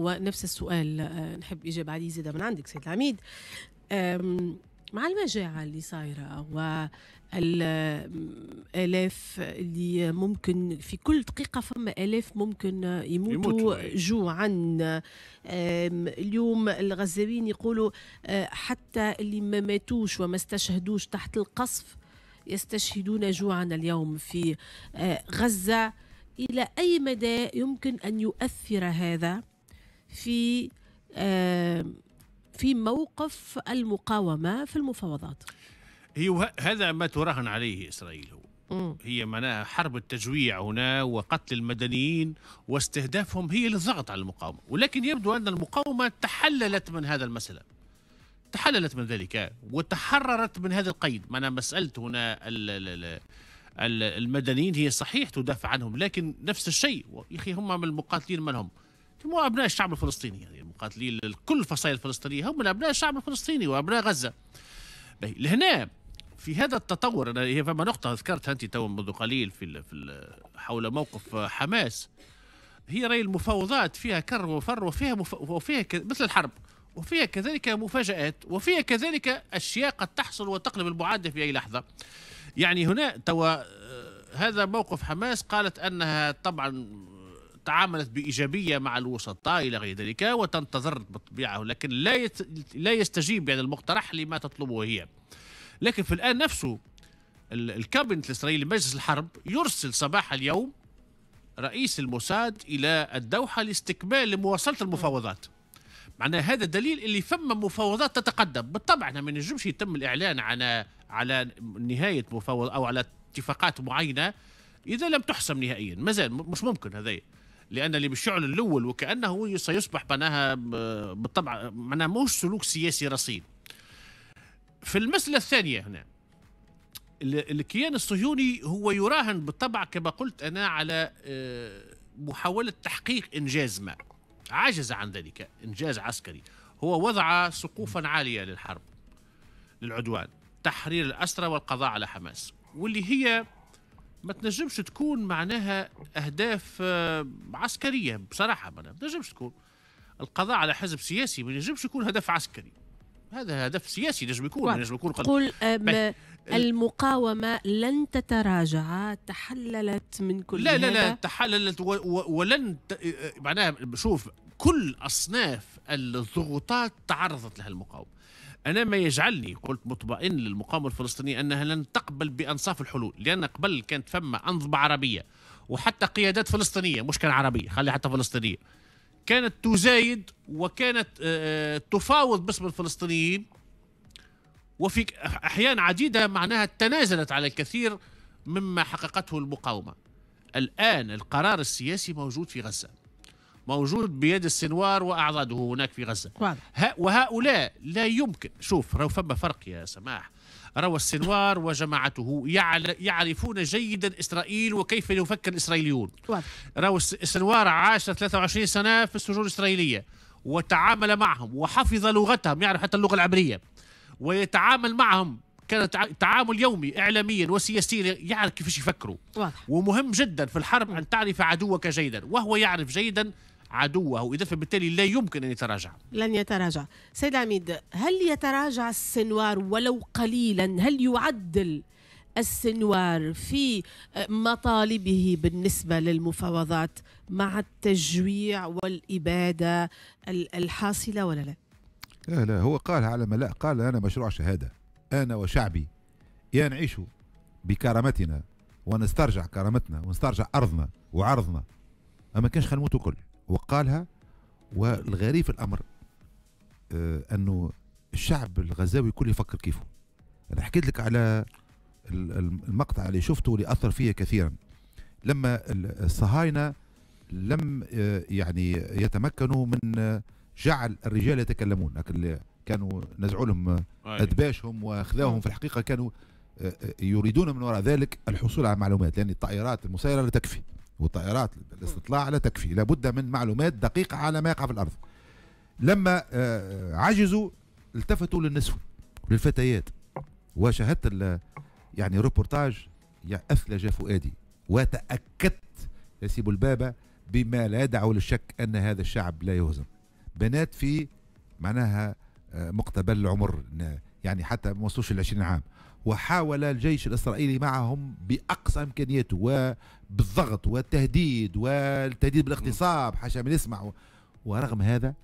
ونفس السؤال آه، نحب إجابة عليه زيادة من عندك سيد العميد مع المجاعة اللي صايرة والآلاف اللي ممكن في كل دقيقة فما آلاف ممكن يموتوا, يموتوا جوعا اليوم الغزاوين يقولوا آه، حتى اللي ما ماتوش وما استشهدوش تحت القصف يستشهدون جوعا اليوم في آه، غزة إلى أي مدى يمكن أن يؤثر هذا في آه، في موقف المقاومة في المفاوضات هي هذا ما تراهن عليه إسرائيل هو هي معناها حرب التجويع هنا وقتل المدنيين واستهدافهم هي للضغط على المقاومة ولكن يبدو أن المقاومة تحللت من هذا المسألة تحللت من ذلك وتحررت من هذا القيد معناها مسألة هنا الـ الـ الـ المدنيين هي صحيح تدافع عنهم لكن نفس الشيء يا أخي هم من المقاتلين من هم هم ابناء الشعب الفلسطيني يعني المقاتلين لكل الفصائل الفلسطينيه هم ابناء الشعب الفلسطيني وابناء غزه. لهنا في هذا التطور انا هي فما نقطه ذكرتها انت تو منذ قليل في في حول موقف حماس هي راي المفاوضات فيها كر وفر وفيها مف... وفيها ك... مثل الحرب وفيها كذلك مفاجآت وفيها كذلك أشياء قد تحصل وتقلب المعادة في أي لحظة يعني هنا توا آه، هذا موقف حماس قالت أنها طبعا تعاملت بإيجابية مع الوسطاء إلى غير ذلك وتنتظر بالطبيعة لكن لا لا يستجيب يعني المقترح لما تطلبه هي لكن في الآن نفسه الكابينت الإسرائيلي مجلس الحرب يرسل صباح اليوم رئيس الموساد إلى الدوحة لاستكمال لمواصلة المفاوضات معناه هذا دليل اللي فما مفاوضات تتقدم بالطبع احنا ما نجمش يتم الاعلان على على نهايه مفاوض او على اتفاقات معينه اذا لم تحسم نهائيا مازال مش ممكن هذايا لان اللي بالشعل الاول وكانه سيصبح معناها بالطبع معناها موش سلوك سياسي رصين في المساله الثانيه هنا الكيان الصهيوني هو يراهن بالطبع كما قلت انا على آه، محاوله تحقيق انجاز ما عجز عن ذلك انجاز عسكري هو وضع سقوفا عاليه للحرب للعدوان تحرير الاسرى والقضاء على حماس واللي هي ما تنجمش تكون معناها اهداف آه، عسكريه بصراحه ما تنجمش تكون القضاء على حزب سياسي ما ينجمش يكون هدف عسكري هذا هدف سياسي نجم يكون نجم يكون قول آه، المقاومة لن تتراجع تحللت من كل لا لا لا تحللت ولن آه، معناها شوف كل أصناف الضغوطات تعرضت لها المقاومة أنا ما يجعلني قلت مطمئن للمقاومة الفلسطينية أنها لن تقبل بأنصاف الحلول لأن قبل كانت فما أنظمة عربية وحتى قيادات فلسطينية مش كان عربية خلي حتى فلسطينية كانت تزايد وكانت آه، آه، تفاوض باسم الفلسطينيين وفي أحيان عديدة معناها تنازلت على الكثير مما حققته المقاومة الآن القرار السياسي موجود في غزة موجود بيد السنوار واعضاده هناك في غزه وهؤلاء لا يمكن شوف راهو فما فرق يا سماح روى السنوار وجماعته يعرفون جيدا اسرائيل وكيف يفكر الاسرائيليون روى السنوار عاش 23 سنه في السجون الاسرائيليه وتعامل معهم وحفظ لغتهم يعرف حتى اللغه العبريه ويتعامل معهم كان تعامل يومي اعلاميا وسياسيا يعرف كيفاش يفكروا واضح. ومهم جدا في الحرب ان تعرف عدوك جيدا وهو يعرف جيدا عدوه إذا فبالتالي لا يمكن أن يتراجع لن يتراجع سيد عميد هل يتراجع السنوار ولو قليلا هل يعدل السنوار في مطالبه بالنسبة للمفاوضات مع التجويع والإبادة الحاصلة ولا لا؟ لا لا هو قال على ما لا قال أنا مشروع شهادة أنا وشعبي يا نعيشوا بكرامتنا ونسترجع كرامتنا ونسترجع أرضنا وعرضنا أما كانش خنموتوا كل وقالها والغريب في الأمر آه، أنه الشعب الغزاوي كله يفكر كيفه أنا حكيت لك على المقطع اللي شفته اللي أثر فيه كثيرا لما الصهاينة لم آه، يعني يتمكنوا من آه، جعل الرجال يتكلمون لكن كانوا نزعوا لهم أيوة. أدباشهم وأخذاهم في الحقيقة كانوا يريدون من وراء ذلك الحصول على معلومات لأن الطائرات المسيرة لا تكفي والطائرات الاستطلاع لا تكفي لابد من معلومات دقيقة على ما يقع في الأرض لما آه، آه، عجزوا التفتوا للنسوة للفتيات وشاهدت يعني ريبورتاج أثلج فؤادي وتأكدت يا البابا بما لا يدعو للشك أن هذا الشعب لا يهزم بنات في معناها آه، مقتبل العمر يعني حتى ما وصلوش 20 عام وحاول الجيش الإسرائيلي معهم بأقصى إمكانياته وبالضغط والتهديد والتهديد بالاغتصاب حاشا ما نسمع ورغم هذا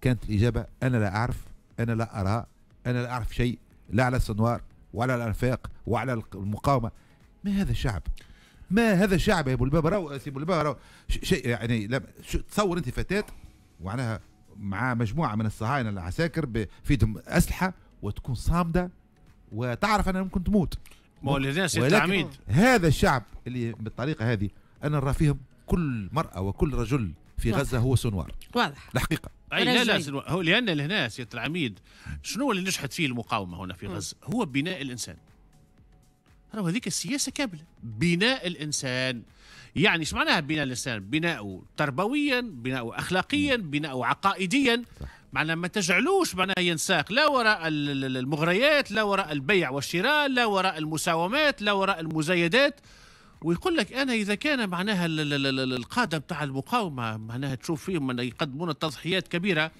كانت الإجابة أنا لا أعرف أنا لا أرى أنا لا أعرف شيء لا على السنوار وعلى الأنفاق وعلى المقاومة ما هذا الشعب ما هذا الشعب يا ابو الباب راهو ابو الباب راهو شيء يعني تصور انت فتاه وعناها مع مجموعه من الصهاينه العساكر في اسلحه وتكون صامده وتعرف انها ممكن تموت ما هو هذا الشعب اللي بالطريقه هذه انا نرى فيهم كل مراه وكل رجل في واضح. غزه هو سنوار واضح الحقيقه اي لا لا هو لان لهنا سياده العميد شنو اللي نجحت فيه المقاومه هنا في غزه؟ هو بناء الانسان راهو هذيك السياسه كامله بناء الانسان يعني ايش معناها بناء الانسان؟ بناء تربويا، بناء اخلاقيا، بناء عقائديا معناها ما تجعلوش معناها ينساق لا وراء المغريات، لا وراء البيع والشراء، لا وراء المساومات، لا وراء المزايدات ويقول لك انا اذا كان معناها القاده بتاع المقاومه معناها تشوف فيهم يقدمون تضحيات كبيره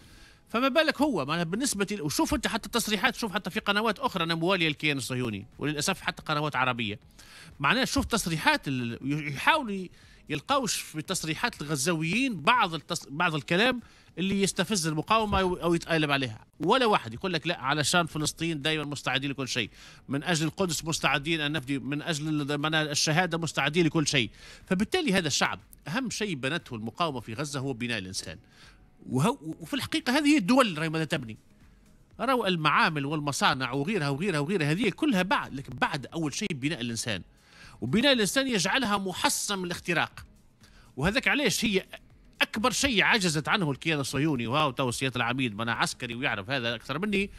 فما بالك هو ما بالنسبه وشوف انت حتى التصريحات شوف حتى في قنوات اخرى انا مواليه للكيان الصهيوني وللاسف حتى قنوات عربيه معناه شوف تصريحات يحاولوا يلقاوش في تصريحات الغزاويين بعض التص... بعض الكلام اللي يستفز المقاومه او يتقالب عليها ولا واحد يقول لك لا علشان فلسطين دائما مستعدين لكل شيء من اجل القدس مستعدين ان نفدي من اجل الشهاده مستعدين لكل شيء فبالتالي هذا الشعب اهم شيء بنته المقاومه في غزه هو بناء الانسان وفي الحقيقه هذه هي الدول راهي ماذا تبني راهو المعامل والمصانع وغيرها وغيرها وغيرها هذه كلها بعد لكن بعد اول شيء بناء الانسان وبناء الانسان يجعلها محصن من الاختراق وهذاك علاش هي اكبر شيء عجزت عنه الكيان الصهيوني وهو تو سياده العميد منا عسكري ويعرف هذا اكثر مني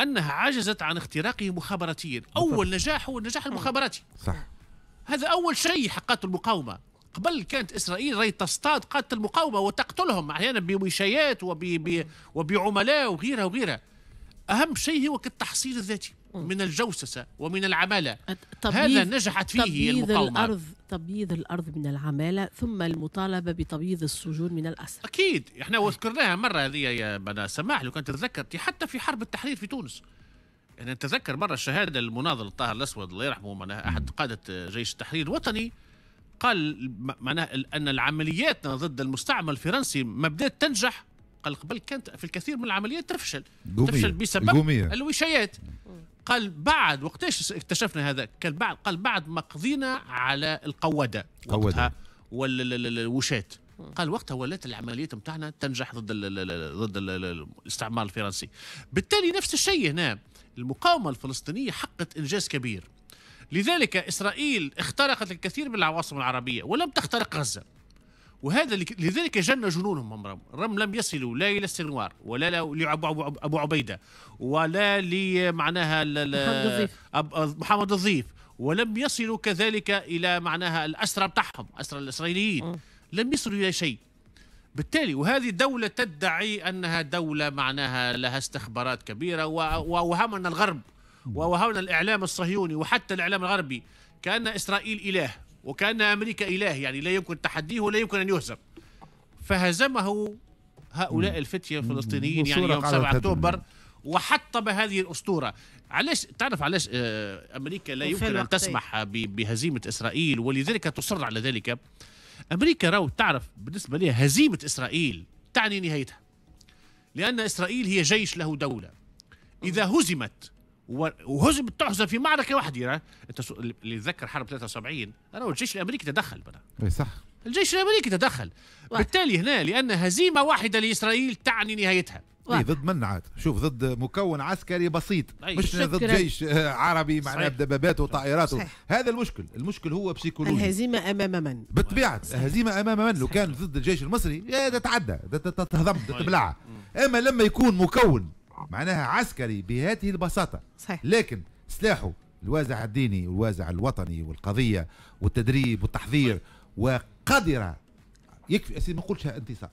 انها عجزت عن اختراقه مخابراتيا اول نجاح هو النجاح المخابراتي صح هذا اول شيء حققته المقاومه قبل كانت اسرائيل راهي تصطاد قاده المقاومه وتقتلهم احيانا بوشايات وبعملاء وغيرها وغيرها اهم شيء هو التحصيل الذاتي من الجوسسة ومن العمالة هذا نجحت فيه المقاومة الأرض تبييض الأرض من العمالة ثم المطالبة بتبييض السجون من الأسر أكيد احنا وذكرناها مرة هذه يا بنا سماح لو كنت تذكرتي حتى في حرب التحرير في تونس يعني تذكر مرة شهادة المناضل طاهر الأسود الله يرحمه أحد قادة جيش التحرير الوطني قال معناه ان العمليات ضد المستعمر الفرنسي ما بدات تنجح قال قبل كانت في الكثير من العمليات تفشل جومية. تفشل بسبب الوشايات قال بعد وقتاش اكتشفنا هذا قال بعد قال بعد ما قضينا على القواده وقتها والوشات قال وقتها ولات العمليات نتاعنا تنجح ضد الـ ضد الـ الاستعمار الفرنسي بالتالي نفس الشيء هنا المقاومه الفلسطينيه حققت انجاز كبير لذلك إسرائيل اخترقت الكثير من العواصم العربية ولم تخترق غزة وهذا لذلك جن جنونهم هم رم رم لم يصلوا لا إلى السنوار ولا لأبو عبيدة ولا لمعناها محمد الضيف ولم يصلوا كذلك إلى معناها الأسرى بتاعهم أسرى الإسرائيليين لم يصلوا إلى شيء بالتالي وهذه دولة تدعي أنها دولة معناها لها استخبارات كبيرة ووهم الغرب ووهونا الإعلام الصهيوني وحتى الإعلام الغربي كأن إسرائيل إله وكأن أمريكا إله يعني لا يمكن تحديه ولا يمكن أن يهزم فهزمه هؤلاء الفتية الفلسطينيين يعني يوم 7 أكتوبر وحطم هذه الاسطوره علاش تعرف علاش آه، امريكا لا يمكن ان تسمح بهزيمه اسرائيل ولذلك تصر على ذلك امريكا راهو تعرف بالنسبه لها هزيمه اسرائيل تعني نهايتها لان اسرائيل هي جيش له دوله اذا هزمت وهزم تحزم في معركه واحده يعني انت اللي تذكر حرب 73 انا والجيش الامريكي تدخل بنا اي صح الجيش الامريكي تدخل واحد. بالتالي هنا لان هزيمه واحده لاسرائيل تعني نهايتها اي ضد من عاد شوف ضد مكون عسكري بسيط مش شكرا. ضد جيش آه، عربي معناه بدبابات وطائرات هذا المشكل المشكل هو بسيكولوجي الهزيمه امام من بالطبيعه الهزيمه امام من لو كان ضد الجيش المصري تتعدى تتهضم تتبلع اما لما يكون مكون معناها عسكري بهذه البساطة صحيح. لكن سلاحه الوازع الديني والوازع الوطني والقضية والتدريب والتحضير وقدر يكفي اسي ما نقولش انتصار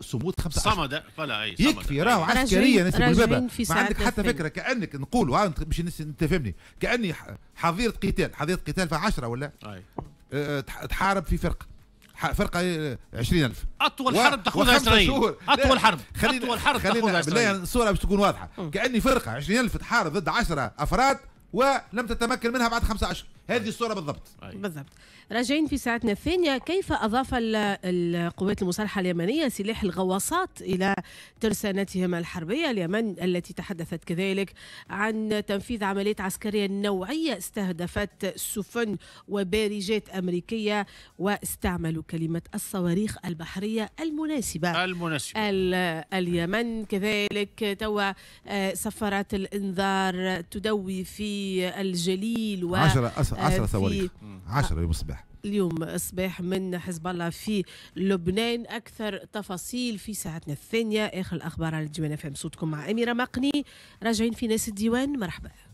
صمود خمسة صمد فلا اي صمد يكفي راهو عسكريا ناس بالبابا ما عندك حتى فكره كانك نقول مش انت فهمني كاني حظيره قتال حظيره قتال في 10 ولا أي. أه، أه، تحارب في فرقه فرقه إيه، 20000 اطول و... حرب تاخذها اسرائيل اطول حرب خلينا اطول حرب خلينا بالله يعني الصوره باش تكون واضحه كاني فرقه 20000 تحارب ضد 10 افراد ولم تتمكن منها بعد 15 هذه طيب. الصورة بالضبط طيب. بالضبط راجعين في ساعتنا الثانية كيف أضاف القوات المسلحة اليمنية سلاح الغواصات إلى ترسانتهم الحربية اليمن التي تحدثت كذلك عن تنفيذ عمليات عسكرية نوعية استهدفت سفن وبارجات أمريكية واستعملوا كلمة الصواريخ البحرية المناسبة المناسبة اليمن كذلك توا آه، سفرات الإنذار تدوي في الجليل و 10 10 صواريخ 10 يوم الصباح اليوم الصباح من حزب الله في لبنان اكثر تفاصيل في ساعتنا الثانيه اخر الاخبار على الديوان فهم صوتكم مع اميره مقني راجعين في ناس الديوان مرحبا